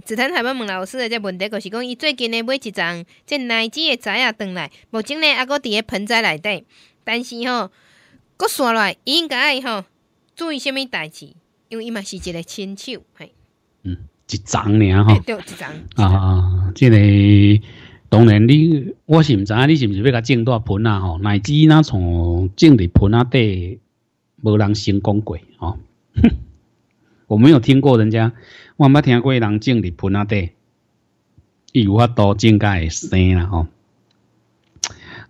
子谈还要问老师诶，即问题，就是讲伊最近呢买一丛，即奶枝诶仔啊，倒来，目前呢还搁伫咧盆栽内底，但是吼，搁刷来应该吼注意虾米代志，因为伊嘛是一个新手，嘿，嗯，一丛尔吼，对，一丛啊，即个当然你我是毋知你是不是要甲种大盆啊吼，奶枝那从种伫盆啊底，无人成功过吼。我没有听过人家，我冇听过人种的盆萄底，伊有法多种会生啦吼。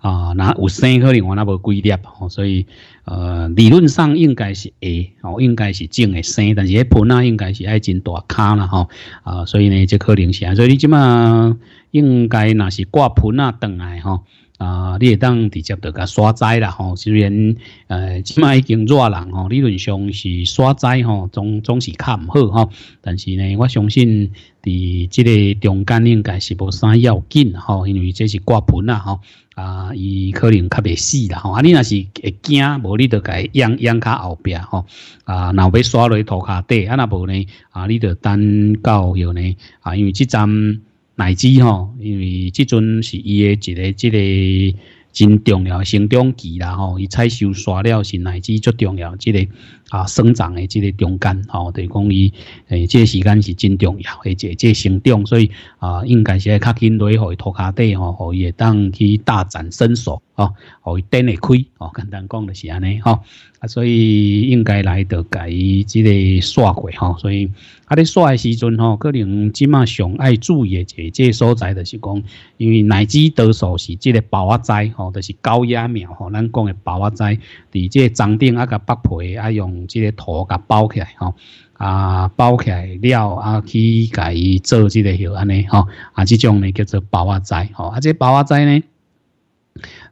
啊，那有生可能我那无规粒吼，所以呃理论上应该是会吼，应该是种会生，但是迄盆萄应该是爱真大卡啦吼啊，所以呢就可能是，所以即码应该那是挂盆萄等来吼。啊，你会当直接甲伊刷灾啦吼，虽然呃，即卖经热人吼，理论上是刷灾吼，总总是较唔好吼。但是呢，我相信伫即个中间应该是无啥要紧吼，因为这是挂盘啦吼。啊，伊可能较袂死啦吼，啊你若是会惊，无你就伊养养较后壁吼。啊，若要刷落涂骹底啊若无呢？啊，你就等到友呢？啊，因为即阵。乃至吼，因为即阵是伊诶一个、一个真重要生长期啦吼，伊采收刷了是乃至最重要，即个啊生长诶，即个中间吼，是讲伊诶即个时间是真重要，而且即个生长，所以啊应该是较紧落去拖下底吼，可以当去大展身手吼，可以展会开吼，简单讲到是安尼吼。所以应该来得改即个刷过吼，所以啊你刷的时阵吼，可能即马上爱注意的即个所在就是讲，因为奶子多数是即个包仔吼，就是高压苗吼，咱讲的包仔，伫即个粽顶啊个八皮啊用即个土甲包起来吼，啊包起来了啊去改做即个许安尼吼，啊即种呢叫做包仔吼，啊个包仔呢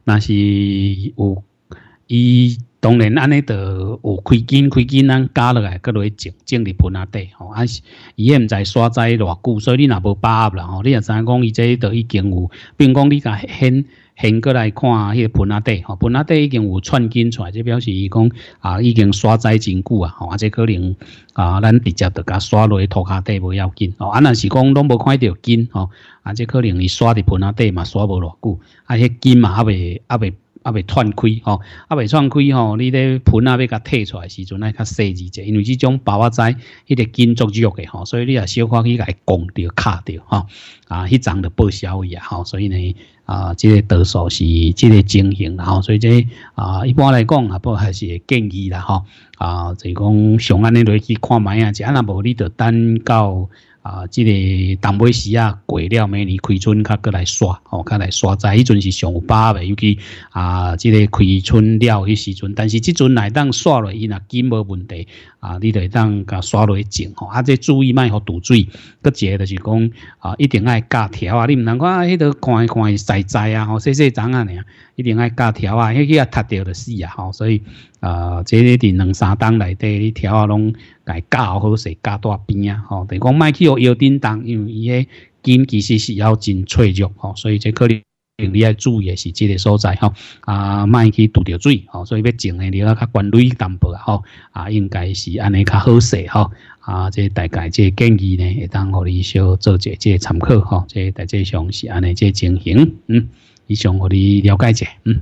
那是有伊。当然，安尼就有开金，开金，咱加落来，落去种，种伫盆仔底，吼，啊，是，伊也毋知刷在偌久，所以你若无把握啦，吼，你也知影讲，伊这都已经有，比如讲，你甲掀掀过来看，迄个盆仔底，吼，盆仔底已经有串金出，来，即表示伊讲啊，已经刷在真久啊，吼，啊，这可能啊，咱直接就甲刷落去土下底，无要紧，吼，啊，若是讲拢无看到金，吼，啊，这可能伊刷伫盆仔底嘛，刷无偌久，啊，迄金嘛也未也未。啊，未串开吼，啊，未串开吼，你咧盆啊，要甲摕出来时阵，爱较细致者，因为即种包仔，迄个金足弱嘅吼，所以你啊，小可去伊拱掉、卡掉吼，啊，迄张就报销伊啊，吼，所以呢，啊，即个得数是即个情形，吼，所以即啊，一般来讲，也不还是建议啦，吼，啊，就是讲上安尼落去看卖啊，只啊，无你就等到。啊，即个淡尾时啊，过了明年开春，他过来刷，哦，过来刷栽。迄阵是上巴的，尤其啊，即个开春了迄时阵。但是即阵来当刷落，伊若金无问题啊，你会当个刷去种，吼，啊，即注意卖互堵水。个一个就是讲啊，一定爱隔条啊，你不能看迄落看去看是栽栽啊，吼，细细丛啊，尔一定爱隔条啊，迄个啊塌掉就死啊，吼，所以。呃，即个伫两三档内底，你调啊拢该教好势，教大边啊。吼，但讲卖去腰顶档，因为伊个筋其实是要真脆弱，吼，所以这可能你要注意是这个所在，吼。啊，卖去拄着水，吼，所以要静的你要较管理淡薄啊，吼。啊，应该是安尼较好势，吼。啊，这大概这建议呢，会当互你小做一下这参考，吼。这大致上是安尼这情形，嗯，以上互你了解一下，嗯。